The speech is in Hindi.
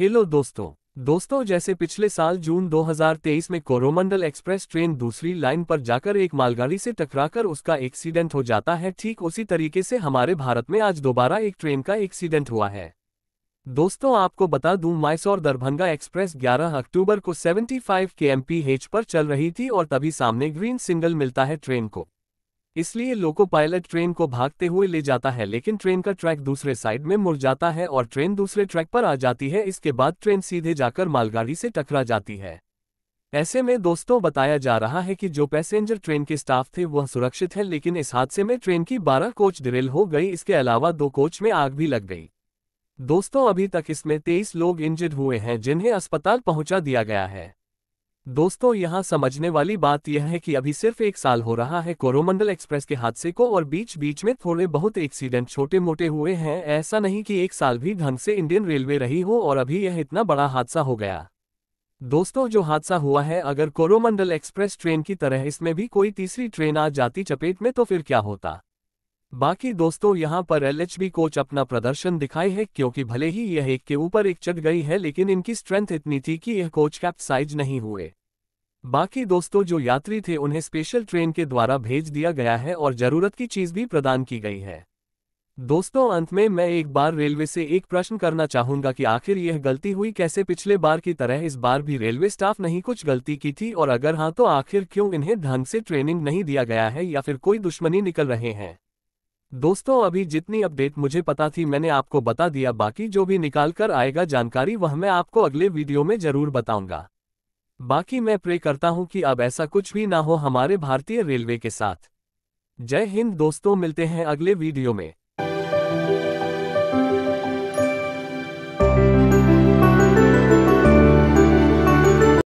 हेलो दोस्तों दोस्तों जैसे पिछले साल जून 2023 में कोरोमंडल एक्सप्रेस ट्रेन दूसरी लाइन पर जाकर एक मालगाड़ी से टकराकर उसका एक्सीडेंट हो जाता है ठीक उसी तरीके से हमारे भारत में आज दोबारा एक ट्रेन का एक्सीडेंट हुआ है दोस्तों आपको बता दूं माइसौर दरभंगा एक्सप्रेस 11 अक्टूबर को 75 फाइव पर चल रही थी और तभी सामने ग्रीन सिग्नल मिलता है ट्रेन को इसलिए लोको पायलट ट्रेन को भागते हुए ले जाता है लेकिन ट्रेन का ट्रैक दूसरे साइड में मुड़ जाता है और ट्रेन दूसरे ट्रैक पर आ जाती है इसके बाद ट्रेन सीधे जाकर मालगाड़ी से टकरा जाती है ऐसे में दोस्तों बताया जा रहा है कि जो पैसेंजर ट्रेन के स्टाफ थे वह सुरक्षित है लेकिन इस हादसे में ट्रेन की 12 कोच डिरेल हो गई इसके अलावा दो कोच में आग भी लग गई दोस्तों अभी तक इसमें 23 लोग इंजर्ड हुए हैं जिन्हें अस्पताल पहुंचा दिया गया है दोस्तों यहां समझने वाली बात यह है कि अभी सिर्फ एक साल हो रहा है कोरोमंडल एक्सप्रेस के हादसे को और बीच बीच में थोड़े बहुत एक्सीडेंट छोटे मोटे हुए हैं ऐसा नहीं कि एक साल भी ढंग से इंडियन रेलवे रही हो और अभी यह इतना बड़ा हादसा हो गया दोस्तों जो हादसा हुआ है अगर कोरोमंडल एक्सप्रेस ट्रेन की तरह इसमें भी कोई तीसरी ट्रेन आ जाती चपेट में तो फिर क्या होता बाकी दोस्तों यहां पर एलएचबी कोच अपना प्रदर्शन दिखाई है क्योंकि भले ही यह एक के ऊपर एक चढ़ गई है लेकिन इनकी स्ट्रेंथ इतनी थी कि यह कोच साइज नहीं हुए बाकी दोस्तों जो यात्री थे उन्हें स्पेशल ट्रेन के द्वारा भेज दिया गया है और जरूरत की चीज भी प्रदान की गई है दोस्तों अंत में मैं एक बार रेलवे से एक प्रश्न करना चाहूंगा कि आखिर यह गलती हुई कैसे पिछले बार की तरह इस बार भी रेलवे स्टाफ नहीं कुछ गलती की थी और अगर हाँ तो आखिर क्यों इन्हें ढंग से ट्रेनिंग नहीं दिया गया है या फिर कोई दुश्मनी निकल रहे हैं दोस्तों अभी जितनी अपडेट मुझे पता थी मैंने आपको बता दिया बाकी जो भी निकाल कर आएगा जानकारी वह मैं आपको अगले वीडियो में जरूर बताऊंगा बाकी मैं प्रे करता हूं कि अब ऐसा कुछ भी ना हो हमारे भारतीय रेलवे के साथ जय हिंद दोस्तों मिलते हैं अगले वीडियो में